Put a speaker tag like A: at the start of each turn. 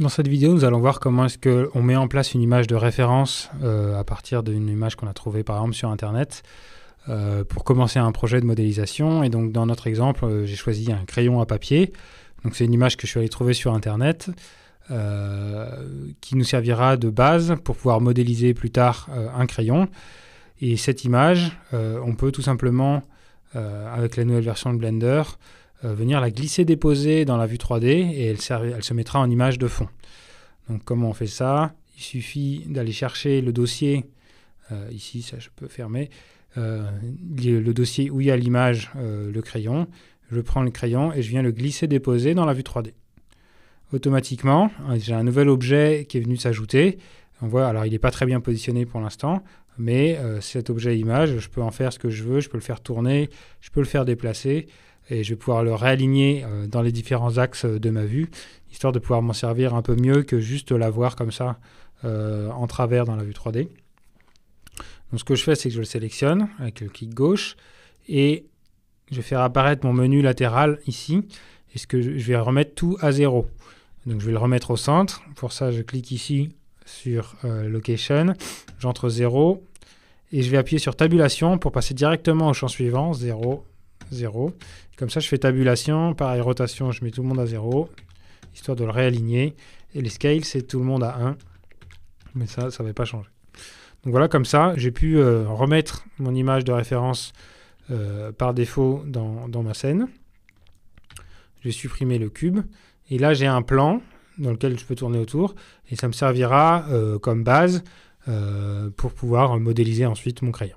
A: Dans cette vidéo, nous allons voir comment est-ce qu'on met en place une image de référence euh, à partir d'une image qu'on a trouvée par exemple sur Internet euh, pour commencer un projet de modélisation. Et donc dans notre exemple, euh, j'ai choisi un crayon à papier. Donc c'est une image que je suis allé trouver sur Internet qui nous servira de base pour pouvoir modéliser plus tard un crayon. Et cette image, on peut tout simplement, avec la nouvelle version de Blender, euh, venir la glisser déposer dans la vue 3D et elle, se mettra en image de fond. Donc comment on fait ça Il suffit d'aller chercher le dossier, euh, ici ça je peux fermer, euh, le dossier où il y a l'image, le crayon. Je prends le crayon et je viens le glisser déposer dans la vue 3D. Automatiquement, j'ai un nouvel objet qui est venu s'ajouter. On voit, alors il n'est pas très bien positionné pour l'instant, mais cet objet image, je peux en faire ce que je veux, je peux le faire tourner, je peux le faire déplacer et je vais pouvoir le réaligner euh, dans les différents axes de ma vue, histoire de pouvoir m'en servir un peu mieux que juste la voir comme ça euh, en travers dans la vue 3D. Donc ce que je fais, c'est que je le sélectionne avec le clic gauche et je vais faire apparaître mon menu latéral ici. Et ce que je, vais remettre tout à zéro. Donc je vais le remettre au centre. Pour ça, je clique ici sur euh, Location. J'entre 0 et je vais appuyer sur Tabulation pour passer directement au champ suivant, 0, 0. comme ça, je fais tabulation. Pareil, rotation, je mets tout le monde à 0, histoire de le réaligner. Et les scales, c'est tout le monde à 1. Mais ça, ça ne va pas changer. Donc voilà, comme ça, j'ai pu euh, remettre mon image de référence euh, par défaut dans, ma scène. Je vais supprimer le cube. Et là, j'ai un plan dans lequel je peux tourner autour. Et ça me servira euh, comme base pour pouvoir modéliser ensuite mon crayon.